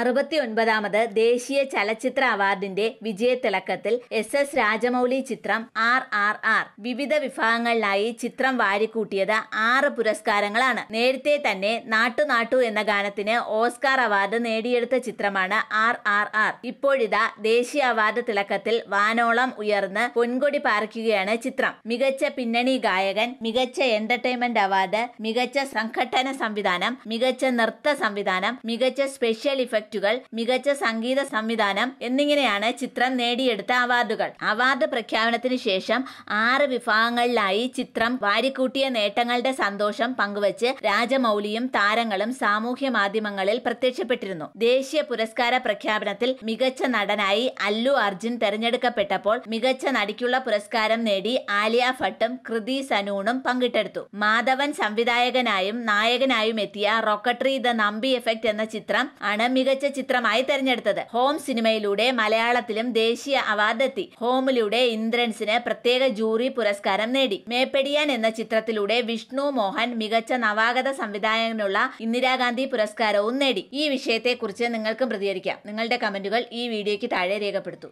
അറുപത്തി ഒൻപതാമത് ദേശീയ ചലച്ചിത്ര അവാർഡിന്റെ വിജയത്തിളക്കത്തിൽ എസ് എസ് രാജമൗലി ചിത്രം ആർ ആർ ആർ വിവിധ വിഭാഗങ്ങളിലായി ചിത്രം വാരിക്കൂട്ടിയത് ആറ് പുരസ്കാരങ്ങളാണ് നേരത്തെ തന്നെ നാട്ടുനാട്ടു എന്ന ഗാനത്തിന് ഓസ്കാർ അവാർഡ് നേടിയെടുത്ത ചിത്രമാണ് ആർ ആർ ആർ ഇപ്പോഴിതാ ദേശീയ അവാർഡ് തിളക്കത്തിൽ വാനോളം ഉയർന്ന് പൊൻകൊടി പാർക്കുകയാണ് ചിത്രം മികച്ച പിന്നണി ഗായകൻ മികച്ച എന്റർടൈൻമെന്റ് അവാർഡ് മികച്ച സംഘടന സംവിധാനം മികച്ച നൃത്ത സംവിധാനം മികച്ച സ്പെഷ്യൽ ഇഫക്ട് കൺസെപ്റ്റുകൾ മികച്ച സംഗീത സംവിധാനം എന്നിങ്ങനെയാണ് ചിത്രം നേടിയെടുത്ത അവാർഡുകൾ അവാർഡ് പ്രഖ്യാപനത്തിന് ശേഷം ആറ് വിഭാഗങ്ങളിലായി ചിത്രം വാരിക്കൂട്ടിയ നേട്ടങ്ങളുടെ സന്തോഷം പങ്കുവച്ച് രാജമൌലിയും താരങ്ങളും സാമൂഹ്യ മാധ്യമങ്ങളിൽ പ്രത്യക്ഷപ്പെട്ടിരുന്നു ദേശീയ പുരസ്കാര പ്രഖ്യാപനത്തിൽ മികച്ച നടനായി അല്ലു അർജുൻ തെരഞ്ഞെടുക്കപ്പെട്ടപ്പോൾ മികച്ച നടിക്കുള്ള പുരസ്കാരം നേടി ആലിയ ഭട്ടും കൃതി സനൂണും പങ്കിട്ടെടുത്തു മാധവൻ സംവിധായകനായും നായകനായും എത്തിയ റോക്കട്രി ദ നമ്പി എഫക്ട് എന്ന ചിത്രം ആണ് മികച്ച മികച്ച ചിത്രമായി തെരഞ്ഞെടുത്തത് ഹോം സിനിമയിലൂടെ മലയാളത്തിലും ദേശീയ അവാർഡെത്തി ഹോമിലൂടെ ഇന്ദ്രൻസിന് പ്രത്യേക ജൂറി പുരസ്കാരം നേടി മേപ്പെടിയാൻ എന്ന ചിത്രത്തിലൂടെ വിഷ്ണു മോഹൻ മികച്ച നവാഗത സംവിധായകനുള്ള ഇന്ദിരാഗാന്ധി പുരസ്കാരവും നേടി ഈ വിഷയത്തെക്കുറിച്ച് നിങ്ങൾക്കും പ്രതികരിക്കാം നിങ്ങളുടെ കമന്റുകൾ ഈ വീഡിയോയ്ക്ക് താഴെ രേഖപ്പെടുത്തും